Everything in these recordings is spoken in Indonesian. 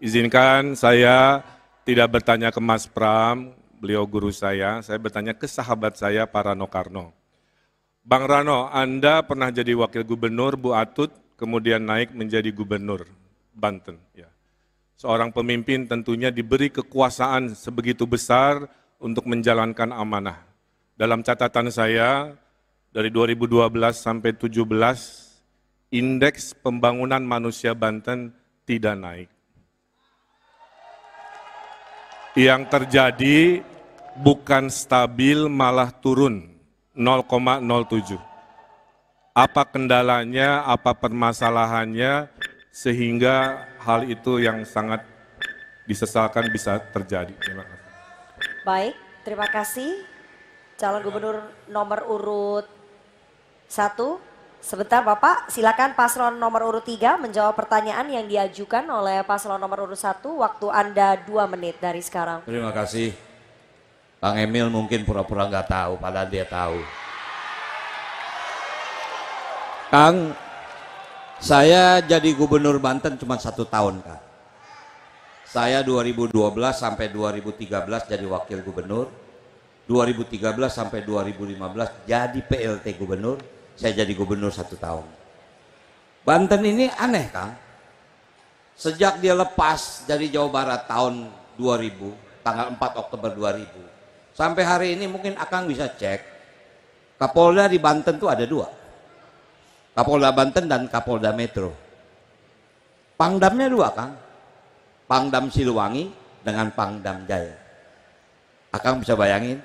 Izinkan saya tidak bertanya ke Mas Pram, beliau guru saya, saya bertanya ke sahabat saya, Pak Rano Karno. Bang Rano, Anda pernah jadi wakil gubernur Bu Atut, kemudian naik menjadi gubernur Banten. Ya. Seorang pemimpin tentunya diberi kekuasaan sebegitu besar untuk menjalankan amanah. Dalam catatan saya, dari 2012 sampai 2017, indeks pembangunan manusia Banten tidak naik yang terjadi bukan stabil malah turun 0,07. Apa kendalanya, apa permasalahannya sehingga hal itu yang sangat disesalkan bisa terjadi. Terima kasih. Baik, terima kasih calon gubernur nomor urut 1 Sebentar Bapak, silakan paslon nomor urut 3 menjawab pertanyaan yang diajukan oleh paslon nomor urut 1. Waktu Anda 2 menit dari sekarang. Terima kasih. Bang Emil mungkin pura-pura nggak -pura tahu, padahal dia tahu. Kang, saya jadi gubernur Banten cuma satu tahun, Kang. Saya 2012 sampai 2013 jadi wakil gubernur. 2013 sampai 2015 jadi PLT gubernur saya jadi gubernur satu tahun. Banten ini aneh kan? Sejak dia lepas dari Jawa Barat tahun 2000, tanggal 4 Oktober 2000, sampai hari ini mungkin akan bisa cek, Kapolda di Banten itu ada dua. Kapolda Banten dan Kapolda Metro. Pangdamnya dua Kang. Pangdam Siliwangi dengan Pangdam Jaya. Akang bisa bayangin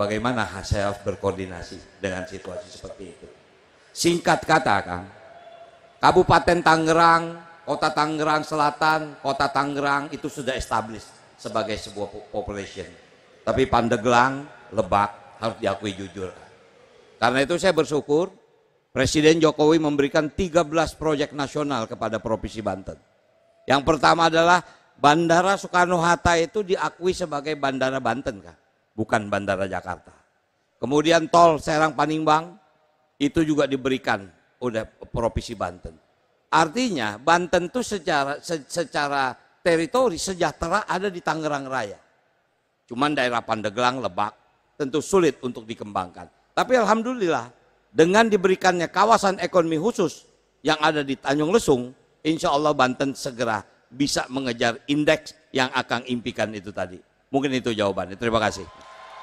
Bagaimana saya harus berkoordinasi dengan situasi seperti itu? Singkat kata, kan Kabupaten Tangerang, Kota Tangerang Selatan, Kota Tangerang itu sudah established sebagai sebuah population. Tapi Pandeglang, Lebak harus diakui jujur. Karena itu saya bersyukur Presiden Jokowi memberikan 13 proyek nasional kepada Provinsi Banten. Yang pertama adalah Bandara Soekarno-Hatta itu diakui sebagai Bandara Banten, kan? bukan Bandara Jakarta. Kemudian tol Serang Panimbang itu juga diberikan oleh Provinsi Banten. Artinya Banten itu secara secara teritori sejahtera ada di Tangerang Raya. Cuman daerah Pandeglang, Lebak tentu sulit untuk dikembangkan. Tapi alhamdulillah dengan diberikannya kawasan ekonomi khusus yang ada di Tanjung Lesung, insya Allah Banten segera bisa mengejar indeks yang akan impikan itu tadi. Mungkin itu jawabannya. Terima kasih.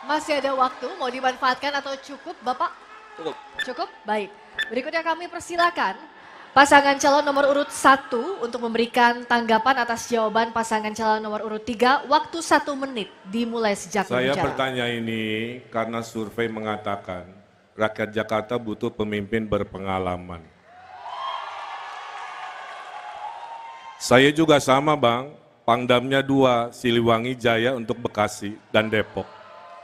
Masih ada waktu, mau dimanfaatkan atau cukup Bapak? Cukup. Cukup, baik. Berikutnya kami persilakan pasangan calon nomor urut 1 untuk memberikan tanggapan atas jawaban pasangan calon nomor urut 3. Waktu satu menit dimulai sejak Saya berbicara. bertanya ini karena survei mengatakan rakyat Jakarta butuh pemimpin berpengalaman. Saya juga sama bang, pangdamnya dua, Siliwangi Jaya untuk Bekasi dan Depok.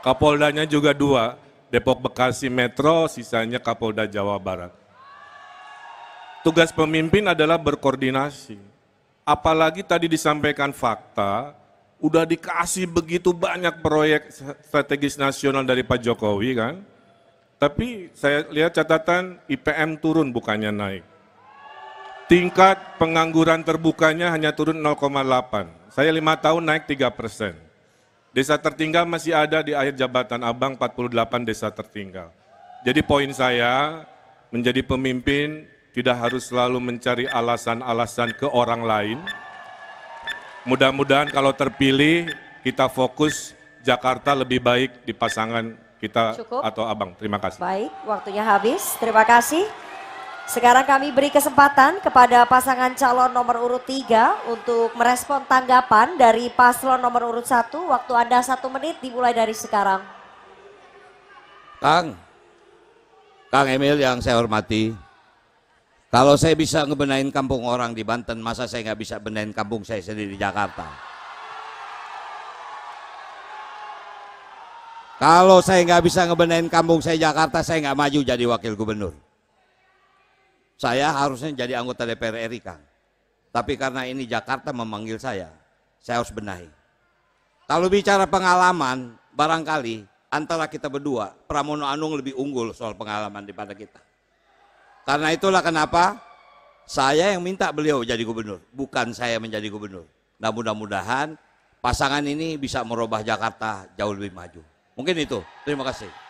Kapoldanya juga dua, Depok Bekasi Metro, sisanya Kapolda Jawa Barat. Tugas pemimpin adalah berkoordinasi. Apalagi tadi disampaikan fakta, udah dikasih begitu banyak proyek strategis nasional dari Pak Jokowi kan. Tapi saya lihat catatan IPM turun bukannya naik. Tingkat pengangguran terbukanya hanya turun 0,8. Saya lima tahun naik 3 persen. Desa tertinggal masih ada di akhir jabatan Abang 48 desa tertinggal. Jadi poin saya menjadi pemimpin tidak harus selalu mencari alasan-alasan ke orang lain. Mudah-mudahan kalau terpilih kita fokus Jakarta lebih baik di pasangan kita Cukup. atau Abang. Terima kasih. Baik, waktunya habis. Terima kasih. Sekarang kami beri kesempatan kepada pasangan calon nomor urut 3 untuk merespon tanggapan dari paslon nomor urut 1. Waktu Anda satu menit dimulai dari sekarang. Kang, Kang Emil yang saya hormati, kalau saya bisa ngebenain kampung orang di Banten, masa saya nggak bisa benain kampung saya sendiri di Jakarta? Kalau saya nggak bisa ngebenain kampung saya Jakarta, saya nggak maju jadi wakil gubernur. Saya harusnya jadi anggota DPR RI, Kang. Tapi karena ini Jakarta memanggil saya, saya harus benahi. Kalau bicara pengalaman, barangkali antara kita berdua, Pramono Anung lebih unggul soal pengalaman daripada kita. Karena itulah kenapa saya yang minta beliau jadi gubernur, bukan saya menjadi gubernur. Nah mudah-mudahan pasangan ini bisa merubah Jakarta jauh lebih maju. Mungkin itu. Terima kasih.